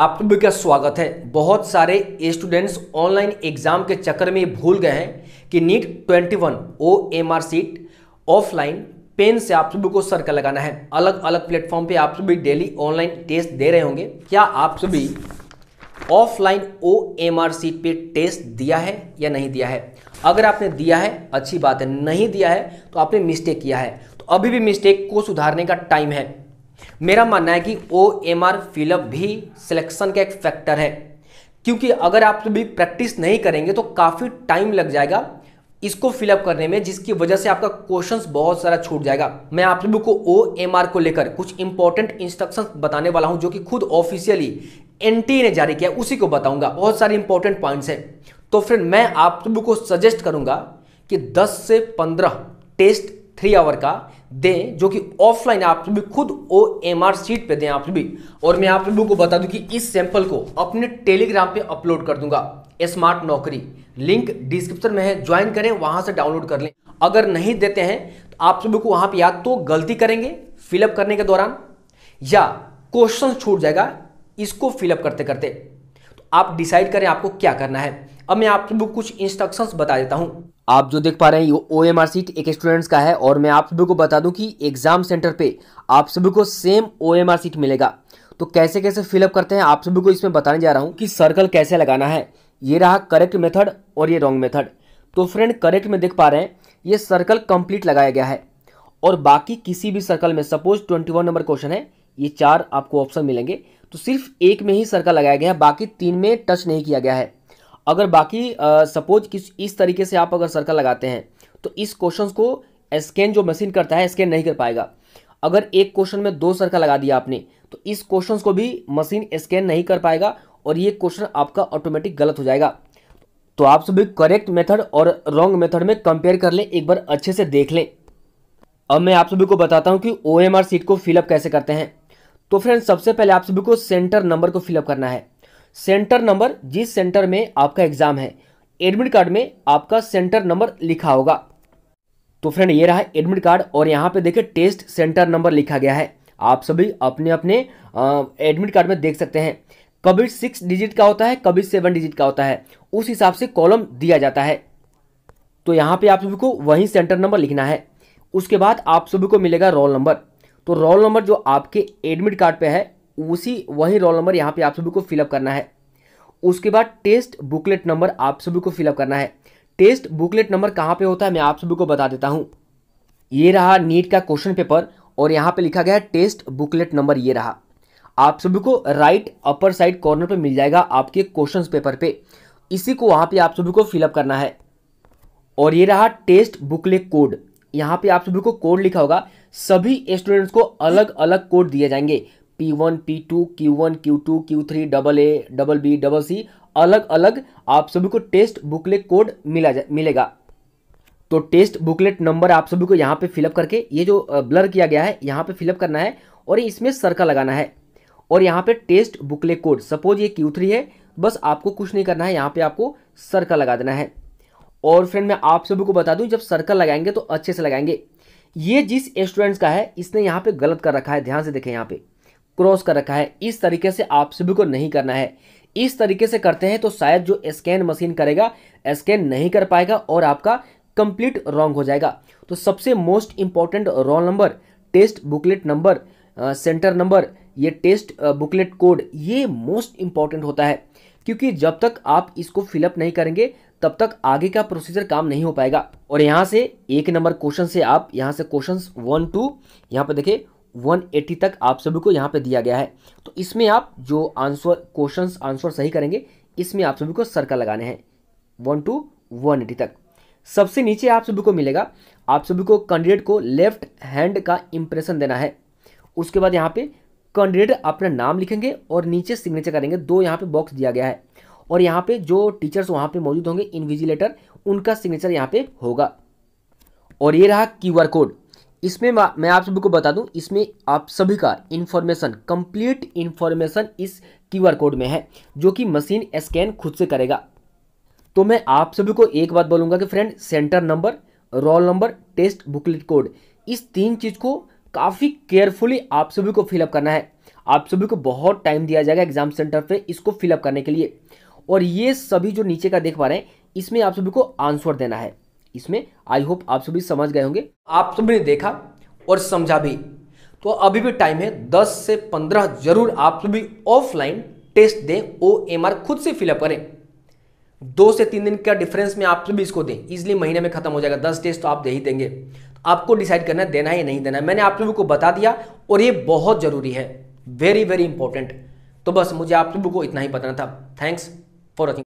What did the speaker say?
आप सभी का स्वागत है बहुत सारे स्टूडेंट्स ऑनलाइन एग्जाम के चक्कर में भूल गए हैं कि NEET 21 one O M R sheet offline pen से आप सभी को सर्कल लगाना है अलग अलग प्लेटफॉर्म पे आप सभी डेली ऑनलाइन टेस्ट दे रहे होंगे क्या आप सभी offline O M R sheet पर टेस्ट दिया है या नहीं दिया है अगर आपने दिया है अच्छी बात है नहीं दिया है तो आपने मिस्टेक किया है तो अभी भी मिस्टेक को सुधारने का टाइम है मेरा मानना है कि ओ एम आर फिलअप भी सिलेक्शन का एक फैक्टर है क्योंकि अगर आप भी प्रैक्टिस नहीं करेंगे तो काफ़ी टाइम लग जाएगा इसको फिलअप करने में जिसकी वजह से आपका क्वेश्चंस बहुत सारा छूट जाएगा मैं आप लोगों को ओ एम आर को लेकर कुछ इंपॉर्टेंट इंस्ट्रक्शंस बताने वाला हूं जो कि खुद ऑफिशियली एनटी ने जारी किया उसी को बताऊंगा बहुत सारे इंपॉर्टेंट पॉइंट्स हैं तो फ्रेंड मैं आप लोगों को सजेस्ट करूंगा कि 10 से 15 टेस्ट थ्री आवर का दें जो कि ऑफलाइन आप सभी खुद ओ एम आर सीट पर दें आप सभी और मैं आप सभी को बता दूं कि इस सैंपल को अपने टेलीग्राम पे अपलोड कर दूंगा स्मार्ट नौकरी लिंक डिस्क्रिप्शन में है ज्वाइन करें वहां से डाउनलोड कर लें अगर नहीं देते हैं तो आप सभी को वहां पर या तो गलती करेंगे फिलअप करने के दौरान या क्वेश्चन छूट जाएगा इसको फिलअप करते करते तो आप डिसाइड करें आपको क्या करना है अब मैं आप लोग कुछ इंस्ट्रक्शंस बता देता हूँ आप जो देख पा रहे हैं ये ओ एम आर सीट एक स्टूडेंट्स का है और मैं आप सभी को बता दूं कि एग्जाम सेंटर पे आप सभी को same O M R sheet मिलेगा तो कैसे कैसे फिलअप करते हैं आप सभी को इसमें बताने जा रहा हूँ कि सर्कल कैसे लगाना है ये रहा करेक्ट मेथड और ये रॉन्ग मेथड तो फ्रेंड करेक्ट में देख पा रहे हैं ये सर्कल कंप्लीट लगाया गया है और बाकी किसी भी सर्कल में suppose twenty one number question है ये चार आपको ऑप्शन मिलेंगे तो सिर्फ एक में ही सर्कल लगाया गया है बाकी तीन में टच नहीं किया गया है अगर बाकी सपोज किस इस तरीके से आप अगर सर्कल लगाते हैं तो इस क्वेश्चन को स्कैन जो मशीन करता है स्कैन नहीं कर पाएगा अगर एक क्वेश्चन में दो सर्कल लगा दिया आपने तो इस क्वेश्चन को भी मशीन स्कैन नहीं कर पाएगा और ये क्वेश्चन आपका ऑटोमेटिक गलत हो जाएगा तो आप सभी करेक्ट मेथड और रॉन्ग मेथड में कंपेयर कर लें एक बार अच्छे से देख लें अब मैं आप सभी को बताता हूँ कि ओ एम आर सीट को फिलअप कैसे करते हैं तो फ्रेंड सबसे पहले आप सभी को सेंटर नंबर को फिलअप करना है सेंटर नंबर जिस सेंटर में आपका एग्ज़ाम है एडमिट कार्ड में आपका सेंटर नंबर लिखा होगा तो फ्रेंड ये रहा एडमिट कार्ड और यहाँ पे देखिए टेस्ट सेंटर नंबर लिखा गया है आप सभी अपने अपने एडमिट कार्ड में देख सकते हैं कभी सिक्स डिजिट का होता है कभी सेवन डिजिट का होता है उस हिसाब से कॉलम दिया जाता है तो यहाँ पे आप सभी को वही सेंटर नंबर लिखना है उसके बाद आप सभी को मिलेगा रोल नंबर तो रोल नंबर जो आपके एडमिट कार्ड पे है उसी वही रोल नंबर यहाँ पे आप सभी को फिलअप करना है उसके बाद टेस्ट बुकलेट नंबर आप सभी को फिलअप करना है टेस्ट बुकलेट नंबर कहाँ पे होता है मैं आप सभी को बता देता हूँ ये रहा नीट का क्वेश्चन पेपर और यहाँ पे लिखा गया टेस्ट बुकलेट नंबर ये रहा आप सभी को राइट अपर साइड कॉर्नर पे मिल जाएगा आपके क्वेश्चन पेपर पे इसी को वहाँ पे आप सभी को फिलअप करना है और ये रहा टेस्ट बुकलेट कोड यहाँ पे आप सभी को कोड लिखा होगा सभी स्टूडेंट्स को अलग अलग कोड दिए जाएंगे P one P two Q one Q two Q three double A double B double C अलग अलग आप सभी को टेस्ट बुकलेट कोड मिला जा मिलेगा तो टेस्ट बुकलेट नंबर आप सभी को यहाँ पे फिलअप करके ये जो ब्लर किया गया है यहाँ पे फिलअप करना है और इसमें सर्कल लगाना है और यहाँ पे टेस्ट बुकलेट कोड सपोज ये क्यू थ्री है बस आपको कुछ नहीं करना है यहाँ पे आपको सर्कल लगा देना है और फ्रेंड मैं आप सभी को बता दूं जब सर्कल लगाएंगे तो अच्छे से लगाएंगे ये जिस स्टूडेंट्स का है इसने यहाँ पे गलत कर रखा है ध्यान से देखें यहाँ पे क्रॉस कर रखा है इस तरीके से आप सभी को नहीं करना है इस तरीके से करते हैं तो शायद जो स्कैन मशीन करेगा स्कैन नहीं कर पाएगा और आपका कंप्लीट रॉन्ग हो जाएगा तो सबसे most important roll number test booklet number centre number ये टेस्ट बुकलेट कोड ये मोस्ट इंपॉर्टेंट होता है क्योंकि जब तक आप इसको फिलअप नहीं करेंगे तब तक आगे का प्रोसीजर काम नहीं हो पाएगा और यहाँ से एक नंबर क्वेश्चन से आप यहाँ से क्वेश्चन वन टू यहाँ पर देखिए 180 तक आप सभी को यहाँ पे दिया गया है तो इसमें आप जो आंसर क्वेश्चन आंसर सही करेंगे इसमें आप सभी को सर्कल लगाने हैं वन टू वन एटी तक सबसे नीचे आप सभी को मिलेगा आप सभी को कैंडिडेट को लेफ्ट हैंड का इंप्रेशन देना है उसके बाद यहाँ पे कैंडिडेट अपना नाम लिखेंगे और नीचे सिग्नेचर करेंगे दो यहाँ पे बॉक्स दिया गया है और यहाँ पे जो टीचर्स वहाँ पे मौजूद होंगे इन्विजिलेटर उनका सिग्नेचर यहाँ पे होगा और ये रहा क्यू कोड इसमें मैं आप सभी को बता दूं इसमें आप सभी का इन्फॉर्मेशन कंप्लीट इन्फॉर्मेशन इस क्यूआर कोड में है जो कि मशीन स्कैन खुद से करेगा तो मैं आप सभी को एक बात बोलूँगा कि friend centre number roll number test booklet code इस तीन चीज़ को काफ़ी केयरफुली आप सभी को फिलअप करना है आप सभी को बहुत टाइम दिया जाएगा एग्जाम सेंटर पे इसको फिलअप करने के लिए और ये सभी जो नीचे का देख पा रहे हैं इसमें आप सभी को आंसर देना है इसमें आई होप आप सभी समझ गए होंगे आप सभी ने देखा और समझा भी तो अभी भी टाइम है 10 से 15 जरूर आप सभी ऑफलाइन टेस्ट दें ओ एम आर खुद से फिलअप करें दो से तीन दिन का डिफरेंस में आप सभी इसको दें इजिली महीने में खत्म हो जाएगा दस टेस्ट तो आप दे ही देंगे तो आपको डिसाइड करना है देना है या नहीं देना है मैंने आप सभी को बता दिया और ये बहुत ज़रूरी है वेरी वेरी इंपॉर्टेंट तो बस मुझे आप सभी को इतना ही बताना था थैंक्स फॉर वॉचिंग